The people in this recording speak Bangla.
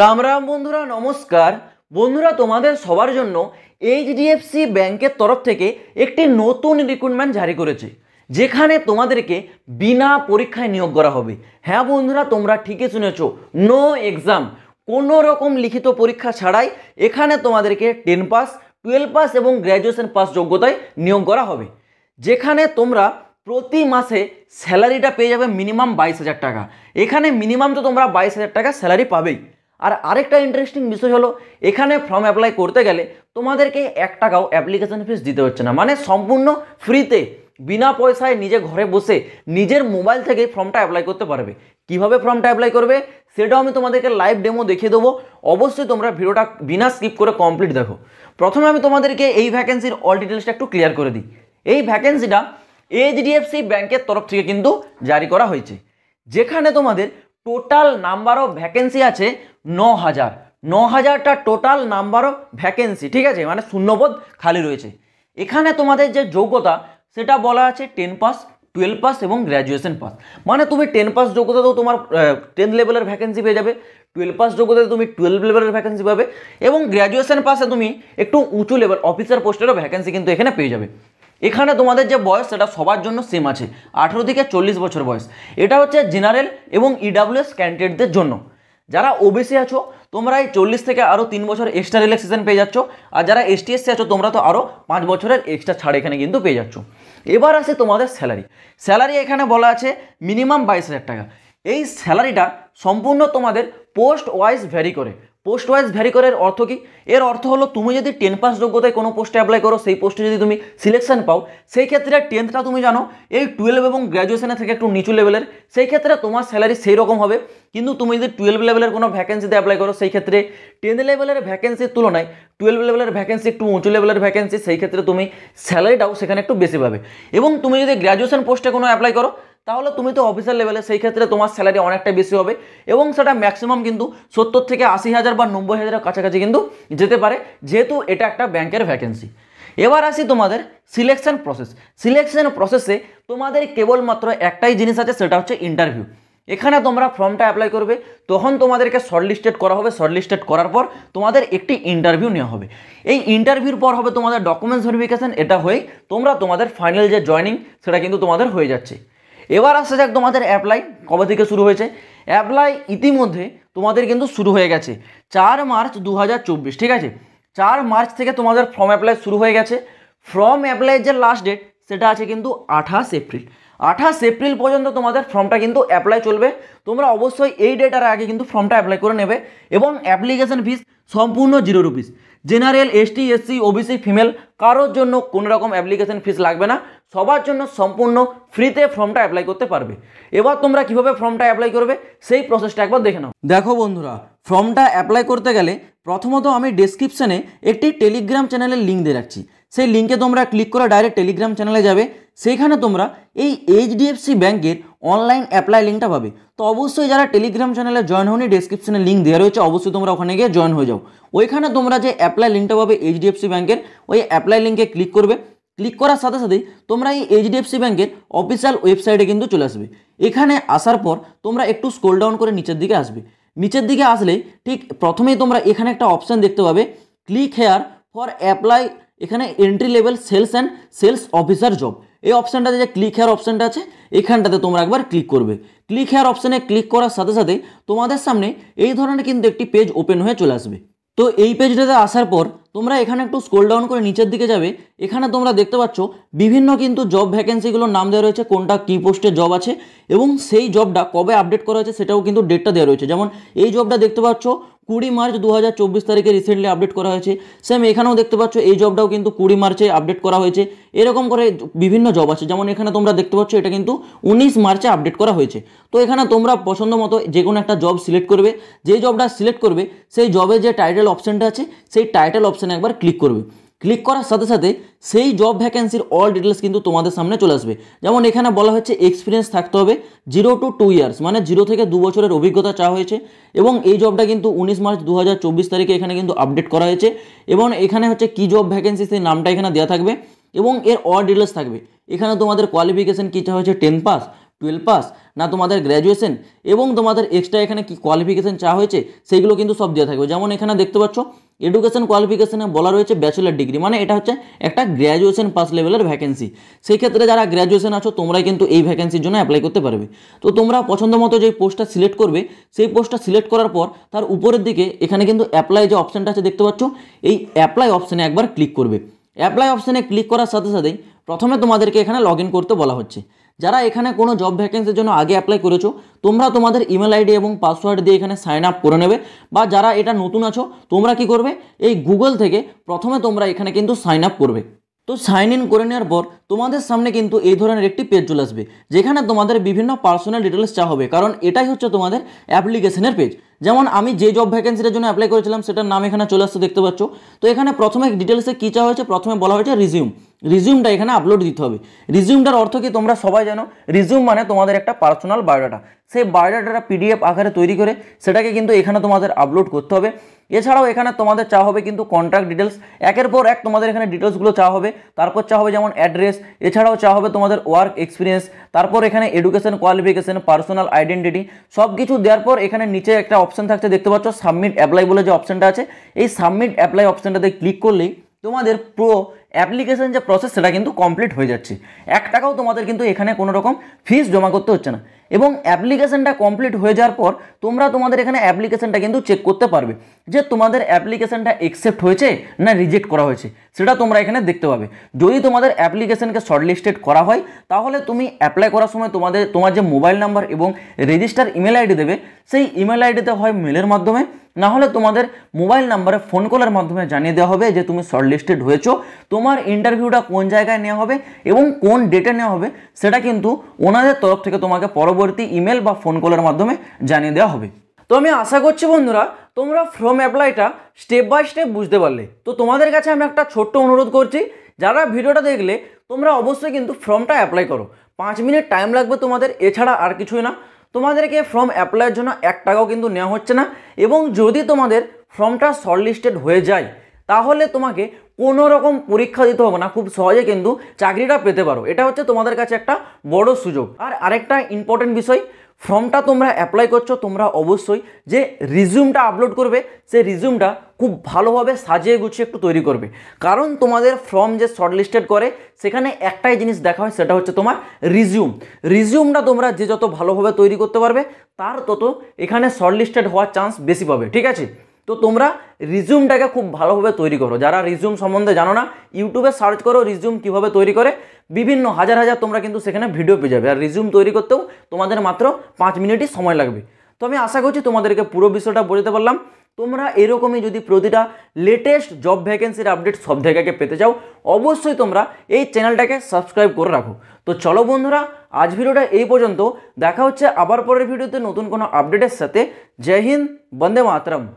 রাম রাম বন্ধুরা নমস্কার বন্ধুরা তোমাদের সবার জন্য এইচডিএফসি ব্যাংকের তরফ থেকে একটি নতুন রিক্রুটমেন্ট জারি করেছে যেখানে তোমাদেরকে বিনা পরীক্ষায় নিয়োগ করা হবে হ্যাঁ বন্ধুরা তোমরা ঠিকই শুনেছ নো এক্সাম কোনো রকম লিখিত পরীক্ষা ছাড়াই এখানে তোমাদেরকে টেন পাস টুয়েলভ পাস এবং গ্র্যাজুয়েশন পাস যোগ্যতায় নিয়োগ করা হবে যেখানে তোমরা প্রতি মাসে স্যালারিটা পেয়ে যাবে মিনিমাম বাইশ হাজার টাকা এখানে মিনিমাম তো তোমরা বাইশ হাজার টাকা স্যালারি পাবেই আর আরেকটা ইন্টারেস্টিং বিষয় হলো এখানে ফর্ম অ্যাপ্লাই করতে গেলে তোমাদেরকে এক টাকাও অ্যাপ্লিকেশন ফিস দিতে হচ্ছে না মানে সম্পূর্ণ ফ্রিতে বিনা পয়সায় নিজে ঘরে বসে নিজের মোবাইল থেকে ফর্মটা অ্যাপ্লাই করতে পারবে কিভাবে ফর্মটা অ্যাপ্লাই করবে সেটাও আমি তোমাদেরকে লাইভ ডেমো দেখিয়ে দেবো অবশ্যই তোমরা ভিডিওটা বিনা স্কিপ করে কমপ্লিট দেখো প্রথমে আমি তোমাদেরকে এই ভ্যাকেন্সির অল ডিটেলসটা একটু ক্লিয়ার করে দিই এই ভ্যাকেন্সিটা এইচডিএফসি ব্যাংকের তরফ থেকে কিন্তু জারি করা হয়েছে যেখানে তোমাদের টোটাল নাম্বার অফ ভ্যাকেন্সি আছে ন হাজার ন হাজারটা টোটাল নাম্বার অফ ভ্যাকেন্সি ঠিক আছে মানে শূন্যপদ খালি রয়েছে এখানে তোমাদের যে যোগ্যতা সেটা বলা আছে টেন পাস টুয়েলভ পাস এবং গ্র্যাজুয়েশন পাস মানে তুমি টেন পাস যোগ্যতাতেও তোমার টেন লেভেলের ভ্যাকেন্সি পেয়ে যাবে টুয়েলভ পাস যোগ্যতাতে তুমি টুয়েলভ লেভেলের ভ্যাকেন্সি পাবে এবং গ্র্যাজুয়েশন পাসে তুমি একটু উঁচু লেভেল অফিসার পোস্টেরও ভ্যাকেন্সি কিন্তু এখানে পেয়ে যাবে এখানে তোমাদের যে বয়স সেটা সবার জন্য সেম আছে আঠেরো থেকে চল্লিশ বছর বয়স এটা হচ্ছে জেনারেল এবং ইডাব্লিউএস ক্যান্ডিডেটদের জন্য যারা ওবিসি আছো তোমরা এই চল্লিশ থেকে আরও তিন বছর এক্সট্রা রিল্যাক্সেশন পেয়ে যাচ্ছ আর যারা এস টিএসসি আছো তোমরা তো আরও পাঁচ বছরের এক্সট্রা ছাড় এখানে কিন্তু পেয়ে যাচ্ছ এবার আছে তোমাদের স্যালারি স্যালারি এখানে বলা আছে মিনিমাম বাইশ হাজার টাকা এই স্যালারিটা সম্পূর্ণ তোমাদের পোস্ট ওয়াইজ ভ্যারি করে পোস্ট ওয়াইজ ভ্যারি করার অর্থ কি এর অর্থ হলো তুমি যদি টেন পাস যোগ্যতায় কোনো পোস্টে অ্যাপ্লাই করো সেই পোস্টে যদি তুমি সিলেকশন পাও সেই ক্ষেত্রে টেন্থটা তুমি জানো এই টুয়েলভ এবং গ্র্যাজুয়েশনে থেকে একটু নিচু লেভেলের সেই ক্ষেত্রে তোমার স্যালারি সেই রকম হবে কিন্তু তুমি যদি টুয়েলভ লেভেলের কোনো ভ্যাকেন্সিতে অ্যাপ্লাই করো সেই ক্ষেত্রে টেন লেভেলের ভ্যাকেন্সির তুলনায় টুয়েলভ লেভেলের ভ্যাকেন্সি একটু উঁচু লেভেলের ভ্যাকেন্সি সেই ক্ষেত্রে তুমি স্যালারিটাও সেখানে একটু বেশি পাবে এবং তুমি যদি গ্র্যাজুয়েশন পোস্টে কোনো অ্যাপ্লাই করো তাহলে তুমি তো অফিসার লেভেলে সেই ক্ষেত্রে তোমার স্যালারি অনেকটা বেশি হবে এবং সেটা ম্যাক্সিমাম কিন্তু সত্তর থেকে আশি হাজার বা নব্বই হাজারের কাছাকাছি কিন্তু যেতে পারে যেহেতু এটা একটা ব্যাংকের ভ্যাকেন্সি এবার আসি তোমাদের সিলেকশন প্রসেস সিলেকশন প্রসেসে তোমাদের কেবলমাত্র একটাই জিনিস আছে সেটা হচ্ছে ইন্টারভিউ এখানে তোমরা ফর্মটা অ্যাপ্লাই করবে তখন তোমাদেরকে শর্টলিস্টেড করা হবে শর্টলিস্টেড করার পর তোমাদের একটি ইন্টারভিউ নেওয়া হবে এই ইন্টারভিউর পর হবে তোমাদের ডকুমেন্টস ভেরিফিকেশান এটা হয়ে তোমরা তোমাদের ফাইনাল যে জয়নিং সেটা কিন্তু তোমাদের হয়ে যাচ্ছে এবার আসা যাক তোমাদের অ্যাপ্লাই কবে থেকে শুরু হয়েছে অ্যাপ্লাই ইতিমধ্যে তোমাদের কিন্তু শুরু হয়ে গেছে চার মার্চ দু ঠিক আছে চার মার্চ থেকে তোমাদের ফর্ম অ্যাপ্লাই শুরু হয়ে গেছে ফর্ম অ্যাপ্লাইয়ের যে লাস্ট ডেট সেটা আছে কিন্তু আঠাশ এপ্রিল আঠাশ এপ্রিল পর্যন্ত তোমাদের ফর্মটা কিন্তু অ্যাপ্লাই চলবে তোমরা অবশ্যই এই ডেটার আগে কিন্তু ফর্মটা অ্যাপ্লাই করে নেবে এবং অ্যাপ্লিকেশন ফিস সম্পূর্ণ zero rupees general ST SC OBC female কারোর জন্য কোনোরকম অ্যাপ্লিকেশান অ্যাপ্লিকেশন ফিস লাগবে না সবার জন্য সম্পূর্ণ ফ্রিতে ফর্মটা অ্যাপ্লাই করতে পারবে এবার তোমরা কিভাবে ফর্মটা অ্যাপ্লাই করবে সেই প্রসেসটা একবার দেখে নাও দেখো বন্ধুরা ফর্মটা অ্যাপ্লাই করতে গেলে প্রথমত আমি ডেসক্রিপশানে একটি টেলিগ্রাম চ্যানেলের লিঙ্ক দিয়ে রাখছি সেই লিঙ্কে তোমরা ক্লিক করে ডাইরেক্ট টেলিগ্রাম চ্যানেলে যাবে সেখানে তোমরা এই এইচডিএফসি ব্যাংকের অনলাইন অ্যাপ্লাই লিঙ্কটা পাবে তো অবশ্যই যারা টেলিগ্রাম চ্যানেলে জয়েন হয়নি ডেসক্রিপশনে লিঙ্ক দেওয়া রয়েছে অবশ্যই তোমরা ওখানে গিয়ে জয়েন হয়ে যাও ওইখানে তোমরা যে অ্যাপ্লাই লিঙ্কটা পাবে এইচডিএফসি ব্যাংকের ওই অ্যাপ্লাই লিঙ্কে ক্লিক করবে ক্লিক করার সাথে সাথেই তোমরা এই এইচডিএফসি ব্যাঙ্কের অফিসিয়াল ওয়েবসাইটে কিন্তু চলে আসবে এখানে আসার পর তোমরা একটু স্কোল ডাউন করে নিচের দিকে আসবে নিচের দিকে আসলে ঠিক প্রথমেই তোমরা এখানে একটা অপশান দেখতে পাবে ক্লিক হেয়ার ফর অ্যাপ্লাই এখানে entry level sales and sales officer job এই অপশানটাতে যে ক্লিক হেয়ার অপশানটা আছে এখানটাতে তোমরা একবার ক্লিক করবে ক্লিক হেয়ার অপশানে ক্লিক করার সাথে সাথে তোমাদের সামনে এই ধরনের কিন্তু একটি পেজ ওপেন হয়ে চলে আসবে তো এই পেজটাতে আসার পর তোমরা এখানে একটু স্কোল ডাউন করে নিচের দিকে যাবে এখানে তোমরা দেখতে পাচ্ছ বিভিন্ন কিন্তু জব ভ্যাকেন্সিগুলোর নাম দেওয়া রয়েছে কোনটা কী পোস্টে জব আছে এবং সেই জবটা কবে আপডেট করা হয়েছে সেটাও কিন্তু ডেটটা দেওয়া রয়েছে যেমন এই জবটা দেখতে পাচ্ছ কুড়ি মার্চ দু তারিখে রিসেন্টলি আপডেট করা হয়েছে সেম এখানেও দেখতে পাচ্ছ এই জবটাও কিন্তু কুড়ি মার্চে আপডেট করা হয়েছে এরকম করে বিভিন্ন জব আছে যেমন এখানে তোমরা দেখতে পাচ্ছ এটা কিন্তু উনিশ মার্চে আপডেট করা হয়েছে তো এখানে তোমরা পছন্দ মতো যে কোনো একটা জব সিলেক্ট করবে যে জবটা সিলেক্ট করবে সেই জবের যে টাইটেল অপশানটা আছে সেই টাইটেল অপশান অপশানে একবার ক্লিক করবে ক্লিক করার সাথে সাথে সেই জব ভ্যাকেন্সির অল ডিটেলস কিন্তু তোমাদের সামনে চলে আসবে যেমন এখানে বলা হয়েছে এক্সপিরিয়েন্স থাকতে হবে জিরো টু টু ইয়ার্স মানে জিরো থেকে দু বছরের অভিজ্ঞতা চা হয়েছে এবং এই জবটা কিন্তু উনিশ মার্চ দু তারিখে এখানে কিন্তু আপডেট করা হয়েছে এবং এখানে হচ্ছে কী জব ভ্যাকেন্সি সেই নামটা এখানে দেওয়া থাকবে এবং এর অল ডিটেলস থাকবে এখানে তোমাদের কোয়ালিফিকেশান কী চা হয়েছে টেন পাস টুয়েলভ পাস না তোমাদের গ্র্যাজুয়েশন এবং তোমাদের এক্সট্রা এখানে কি কোয়ালিফিকেশান চা হয়েছে সেইগুলো কিন্তু সব দেওয়া থাকবে যেমন এখানে দেখতে পাচ্ছ এডুকেশন কোয়ালিফিকেশানে বলা রয়েছে ব্যাচেলার ডিগ্রি মানে এটা হচ্ছে একটা গ্র্যাজুয়েশন পাস লেভেলের ভ্যাকেন্সি সেই ক্ষেত্রে যারা গ্র্যাজুয়েশন আছো তোমরাই কিন্তু এই ভ্যাকেন্সির জন্য অ্যাপ্লাই করতে পারবে তো তোমরা পছন্দ মতো যে পোস্টটা সিলেক্ট করবে সেই পোস্টটা সিলেক্ট করার পর তার উপরের দিকে এখানে কিন্তু অ্যাপ্লাই যে অপশানটা আছে দেখতে পাচ্ছ এই অ্যাপ্লাই অপশানে একবার ক্লিক করবে অ্যাপ্লাই অপশানে ক্লিক করার সাথে সাথেই প্রথমে তোমাদেরকে এখানে লগ করতে বলা হচ্ছে যারা এখানে কোনো জব ভ্যাকেন্সির জন্য আগে অ্যাপ্লাই করেছো তোমরা তোমাদের ইমেল আইডি এবং পাসওয়ার্ড দিয়ে এখানে সাইন আপ করে নেবে বা যারা এটা নতুন আছো তোমরা কি করবে এই গুগল থেকে প্রথমে তোমরা এখানে কিন্তু সাইন আপ করবে তো সাইন ইন করে নেওয়ার পর তোমাদের সামনে কিন্তু এই ধরনের একটি পেজ চলে আসবে যেখানে তোমাদের বিভিন্ন পার্সোনাল ডিটেলস চা হবে কারণ এটাই হচ্ছে তোমাদের অ্যাপ্লিকেশনের পেজ যেমন আমি যে জব ভ্যাকেন্সিটার জন্য অ্যাপ্লাই করেছিলাম সেটার নাম এখানে চলে আসতে দেখতে পাচ্ছ তো এখানে প্রথমে ডিটেলসে কী চাওয়া হয়েছে প্রথমে বলা হয়েছে রিজিউম রিজিউমটা এখানে আপলোড দিতে হবে রিজিউমটার অর্থ কি তোমরা সবাই জানো রিজিউম মানে তোমাদের একটা পার্সোনাল বায়োডাটা সেই বায়োডাটাটা পিডিএফ আকারে তৈরি করে সেটাকে কিন্তু এখানে তোমাদের আপলোড করতে হবে এছাড়াও এখানে তোমাদের চা হবে কিন্তু কন্ট্যাক্ট ডিটেলস একের পর এক তোমাদের এখানে ডিটেলসগুলো চা হবে তারপর চা হবে যেমন অ্যাড্রেস এছাড়াও চা হবে তোমাদের ওয়ার্ক এক্সপিরিয়েন্স তারপর এখানে এডুকেশন কোয়ালিফিকেশন পার্সোনাল আইডেন্টিটি সব কিছু দেওয়ার পর এখানে নিচে একটা অপশান থাকছে দেখতে পাচ্ছ সাবমিট অ্যাপ্লাই বলে যে অপশানটা আছে এই সাবমিট অ্যাপ্লাই অপশানটাতে ক্লিক করলেই তোমাদের পুরো অ্যাপ্লিকেশন যে প্রসেস সেটা কিন্তু কমপ্লিট হয়ে যাচ্ছে এক টাকাও তোমাদের কিন্তু এখানে কোনো রকম ফিস জমা করতে হচ্ছে না এবং অ্যাপ্লিকেশানটা কমপ্লিট হয়ে যাওয়ার পর তোমরা তোমাদের এখানে অ্যাপ্লিকেশানটা কিন্তু চেক করতে পারবে যে তোমাদের অ্যাপ্লিকেশানটা একসেপ্ট হয়েছে না রিজেক্ট করা হয়েছে সেটা তোমরা এখানে দেখতে পাবে যদি তোমাদের অ্যাপ্লিকেশানকে শর্টলিস্টেড করা হয় তাহলে তুমি অ্যাপ্লাই করার সময় তোমাদের তোমার যে মোবাইল নাম্বার এবং রেজিস্টার ইমেল আইডি দেবে সেই ইমেল আইডিতে হয় মেলের মাধ্যমে না হলে তোমাদের মোবাইল নাম্বারে ফোন কলের মাধ্যমে জানিয়ে দেওয়া হবে যে তুমি শর্টলিস্টেড হয়েছো তোমার ইন্টারভিউটা কোন জায়গায় নেওয়া হবে এবং কোন ডেটে নেওয়া হবে সেটা কিন্তু ওনাদের তরফ থেকে তোমাকে পরবর্তী পরবর্তী ইমেল বা ফোন কলের মাধ্যমে জানিয়ে দেওয়া হবে তো আমি আশা করছি বন্ধুরা তোমরা ফ্রম অ্যাপ্লাইটা স্টেপ বাই স্টেপ বুঝতে পারলে তো তোমাদের কাছে আমি একটা ছোট্ট অনুরোধ করছি যারা ভিডিওটা দেখলে তোমরা অবশ্যই কিন্তু ফর্মটা অ্যাপ্লাই করো পাঁচ মিনিট টাইম লাগবে তোমাদের এছাড়া আর কিছুই না তোমাদেরকে ফর্ম অ্যাপ্লাইয়ের জন্য এক টাকাও কিন্তু নেওয়া হচ্ছে না এবং যদি তোমাদের ফর্মটা লিস্টেড হয়ে যায় তাহলে তোমাকে কোনো রকম পরীক্ষা দিতে হবে না খুব সহজে কিন্তু চাকরিটা পেতে পারো এটা হচ্ছে তোমাদের কাছে একটা বড় সুযোগ আর আরেকটা ইম্পর্টেন্ট বিষয় ফর্মটা তোমরা অ্যাপ্লাই করছো তোমরা অবশ্যই যে রিজিউমটা আপলোড করবে সে রিজিউমটা খুব ভালোভাবে সাজিয়ে গুছিয়ে একটু তৈরি করবে কারণ তোমাদের ফর্ম যে শর্টলিস্টেড করে সেখানে একটাই জিনিস দেখা হয় সেটা হচ্ছে তোমার রিজিউম রিজিউমটা তোমরা যে যত ভালোভাবে তৈরি করতে পারবে তার তত এখানে শর্টলিস্টেড হওয়ার চান্স বেশি পাবে ঠিক আছে তো তোমরা রিজিউমটাকে খুব ভালোভাবে তৈরি করো যারা রিজিউম সম্বন্ধে জানো না ইউটিউবে সার্চ করো রিজিউম কীভাবে তৈরি করে বিভিন্ন হাজার হাজার তোমরা কিন্তু সেখানে ভিডিও পেয়ে যাবে আর রিজিউম তৈরি করতেও তোমাদের মাত্র পাঁচ মিনিটই সময় লাগবে তো আমি আশা করছি তোমাদেরকে পুরো বিষয়টা বোঝাতে পারলাম তোমরা এরকমই যদি প্রতিটা লেটেস্ট জব ভ্যাকেন্সির আপডেট সব জায়গাকে পেতে চাও অবশ্যই তোমরা এই চ্যানেলটাকে সাবস্ক্রাইব করে রাখো তো চলো বন্ধুরা আজ ভিডিওটা এই পর্যন্ত দেখা হচ্ছে আবার পরের ভিডিওতে নতুন কোনো আপডেটের সাথে জয় হিন্দ বন্দে মাতরম